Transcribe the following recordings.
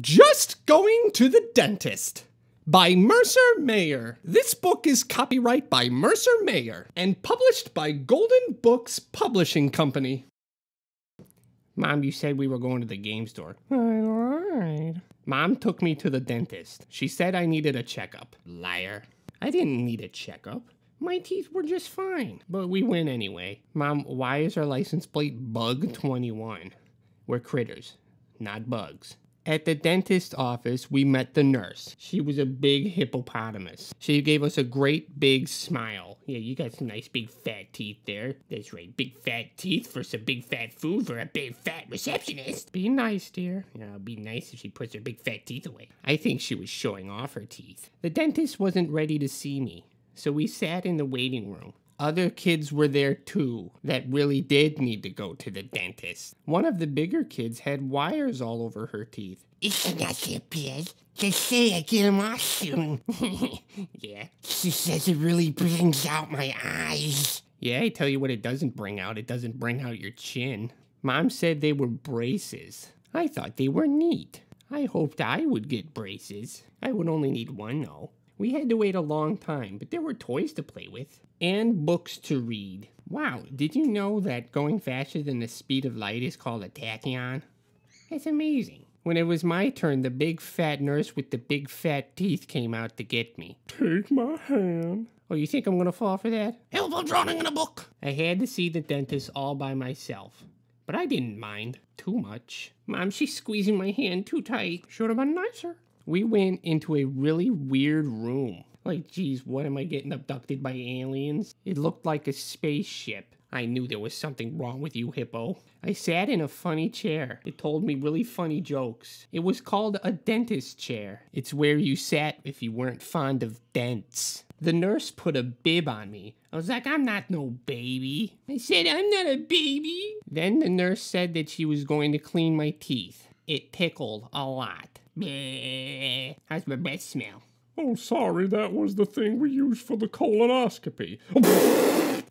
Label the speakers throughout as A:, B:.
A: Just Going to the Dentist by Mercer Mayer. This book is copyright by Mercer Mayer and published by Golden Books Publishing Company. Mom, you said we were going to the game store. Alright. Mom took me to the dentist. She said I needed a checkup. Liar. I didn't need a checkup. My teeth were just fine. But we went anyway. Mom, why is our license plate Bug 21? We're critters, not bugs. At the dentist's office, we met the nurse. She was a big hippopotamus. She gave us a great big smile. Yeah, you got some nice big fat teeth there. That's right, big fat teeth for some big fat food for a big fat receptionist. Be nice, dear. Yeah, it'd be nice if she puts her big fat teeth away. I think she was showing off her teeth. The dentist wasn't ready to see me, so we sat in the waiting room other kids were there too that really did need to go to the dentist. One of the bigger kids had wires all over her teeth. It's not bad. They say I get them off soon. yeah. She says it really brings out my eyes. Yeah, I tell you what it doesn't bring out. It doesn't bring out your chin. Mom said they were braces. I thought they were neat. I hoped I would get braces. I would only need one though. We had to wait a long time, but there were toys to play with and books to read. Wow, did you know that going faster than the speed of light is called a tachyon? That's amazing. When it was my turn, the big fat nurse with the big fat teeth came out to get me. Take my hand. Oh, you think I'm gonna fall for that? Help, I'm drowning in a book! I had to see the dentist all by myself. But I didn't mind. Too much. Mom, she's squeezing my hand too tight. Should've been nicer we went into a really weird room. Like, geez, what am I getting abducted by aliens? It looked like a spaceship. I knew there was something wrong with you, Hippo. I sat in a funny chair. It told me really funny jokes. It was called a dentist chair. It's where you sat if you weren't fond of dents. The nurse put a bib on me. I was like, I'm not no baby. I said, I'm not a baby. Then the nurse said that she was going to clean my teeth. It tickled a lot. Bleh. How's my breath smell? Oh, sorry, that was the thing we used for the colonoscopy.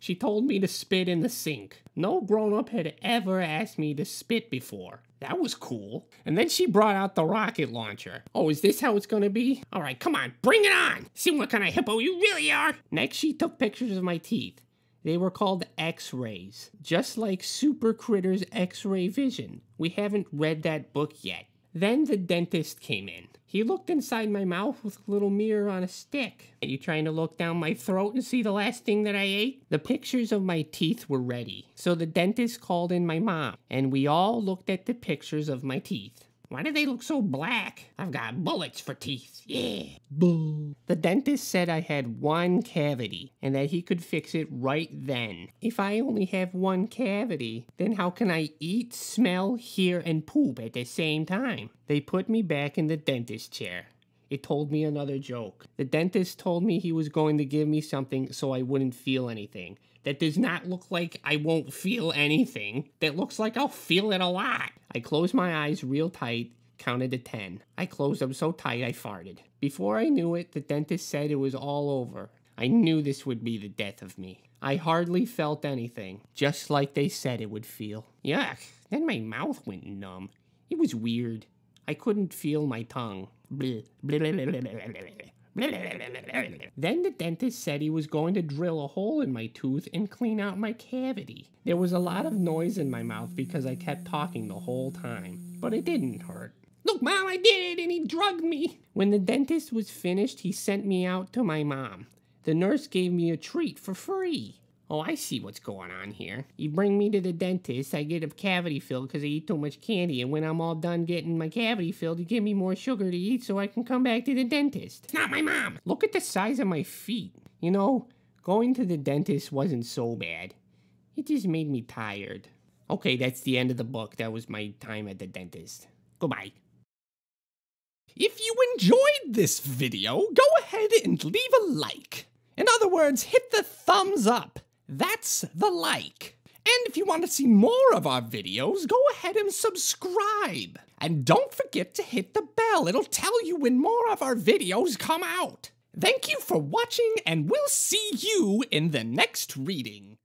A: she told me to spit in the sink. No grown up had ever asked me to spit before. That was cool. And then she brought out the rocket launcher. Oh, is this how it's gonna be? All right, come on, bring it on! See what kind of hippo you really are! Next, she took pictures of my teeth. They were called X rays, just like Super Critter's X ray vision. We haven't read that book yet. Then the dentist came in. He looked inside my mouth with a little mirror on a stick. Are you trying to look down my throat and see the last thing that I ate? The pictures of my teeth were ready, so the dentist called in my mom, and we all looked at the pictures of my teeth. Why do they look so black? I've got bullets for teeth. Yeah. Bull. The dentist said I had one cavity and that he could fix it right then. If I only have one cavity, then how can I eat, smell, hear, and poop at the same time? They put me back in the dentist chair. It told me another joke. The dentist told me he was going to give me something so I wouldn't feel anything. That does not look like I won't feel anything. That looks like I'll feel it a lot. I closed my eyes real tight, counted to 10. I closed them so tight I farted. Before I knew it, the dentist said it was all over. I knew this would be the death of me. I hardly felt anything, just like they said it would feel. Yuck, then my mouth went numb. It was weird. I couldn't feel my tongue. Then the dentist said he was going to drill a hole in my tooth and clean out my cavity. There was a lot of noise in my mouth because I kept talking the whole time, but it didn't hurt. Look, Mom, I did it, and he drugged me. When the dentist was finished, he sent me out to my mom. The nurse gave me a treat for free. Oh, I see what's going on here. You bring me to the dentist, I get a cavity filled because I eat too much candy, and when I'm all done getting my cavity filled, you give me more sugar to eat so I can come back to the dentist. It's not my mom! Look at the size of my feet. You know, going to the dentist wasn't so bad. It just made me tired. Okay, that's the end of the book. That was my time at the dentist. Goodbye. If you enjoyed this video, go ahead and leave a like. In other words, hit the thumbs up. That's the like. And if you want to see more of our videos, go ahead and subscribe. And don't forget to hit the bell. It'll tell you when more of our videos come out. Thank you for watching, and we'll see you in the next reading.